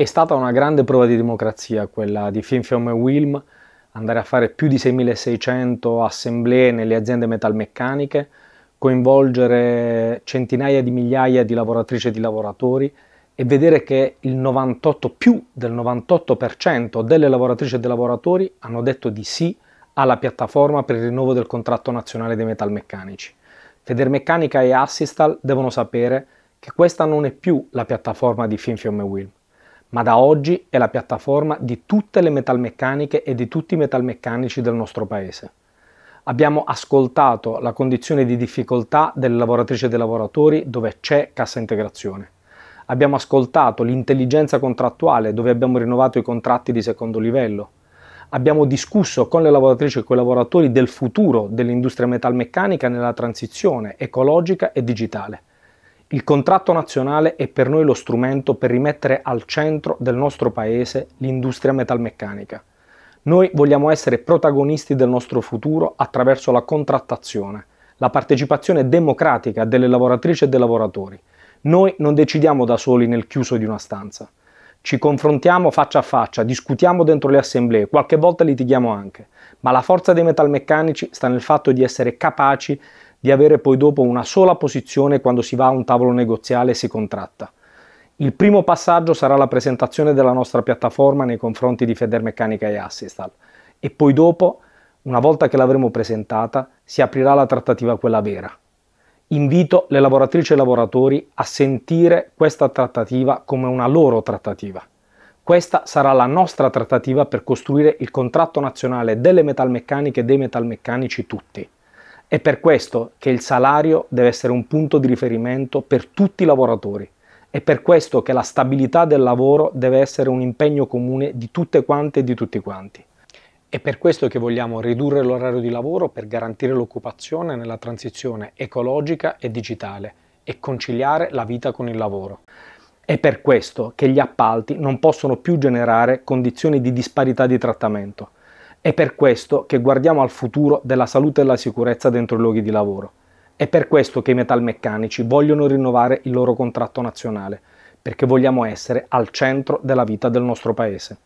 È stata una grande prova di democrazia quella di Finfiom e Wilm, andare a fare più di 6600 assemblee nelle aziende metalmeccaniche, coinvolgere centinaia di migliaia di lavoratrici e di lavoratori e vedere che il 98 più del 98% delle lavoratrici e dei lavoratori hanno detto di sì alla piattaforma per il rinnovo del contratto nazionale dei metalmeccanici. Federmeccanica e Assistal devono sapere che questa non è più la piattaforma di Finfiom e Wilm ma da oggi è la piattaforma di tutte le metalmeccaniche e di tutti i metalmeccanici del nostro paese. Abbiamo ascoltato la condizione di difficoltà delle lavoratrici e dei lavoratori dove c'è cassa integrazione. Abbiamo ascoltato l'intelligenza contrattuale dove abbiamo rinnovato i contratti di secondo livello. Abbiamo discusso con le lavoratrici e con i lavoratori del futuro dell'industria metalmeccanica nella transizione ecologica e digitale il contratto nazionale è per noi lo strumento per rimettere al centro del nostro paese l'industria metalmeccanica. Noi vogliamo essere protagonisti del nostro futuro attraverso la contrattazione, la partecipazione democratica delle lavoratrici e dei lavoratori. Noi non decidiamo da soli nel chiuso di una stanza. Ci confrontiamo faccia a faccia, discutiamo dentro le assemblee, qualche volta litighiamo anche, ma la forza dei metalmeccanici sta nel fatto di essere capaci di avere poi dopo una sola posizione quando si va a un tavolo negoziale e si contratta. Il primo passaggio sarà la presentazione della nostra piattaforma nei confronti di Federmeccanica e Assistal e poi dopo, una volta che l'avremo presentata, si aprirà la trattativa quella vera. Invito le lavoratrici e i lavoratori a sentire questa trattativa come una loro trattativa. Questa sarà la nostra trattativa per costruire il contratto nazionale delle metalmeccaniche e dei metalmeccanici tutti. È per questo che il salario deve essere un punto di riferimento per tutti i lavoratori. È per questo che la stabilità del lavoro deve essere un impegno comune di tutte quante e di tutti quanti. È per questo che vogliamo ridurre l'orario di lavoro per garantire l'occupazione nella transizione ecologica e digitale e conciliare la vita con il lavoro. È per questo che gli appalti non possono più generare condizioni di disparità di trattamento è per questo che guardiamo al futuro della salute e della sicurezza dentro i luoghi di lavoro. È per questo che i metalmeccanici vogliono rinnovare il loro contratto nazionale, perché vogliamo essere al centro della vita del nostro paese.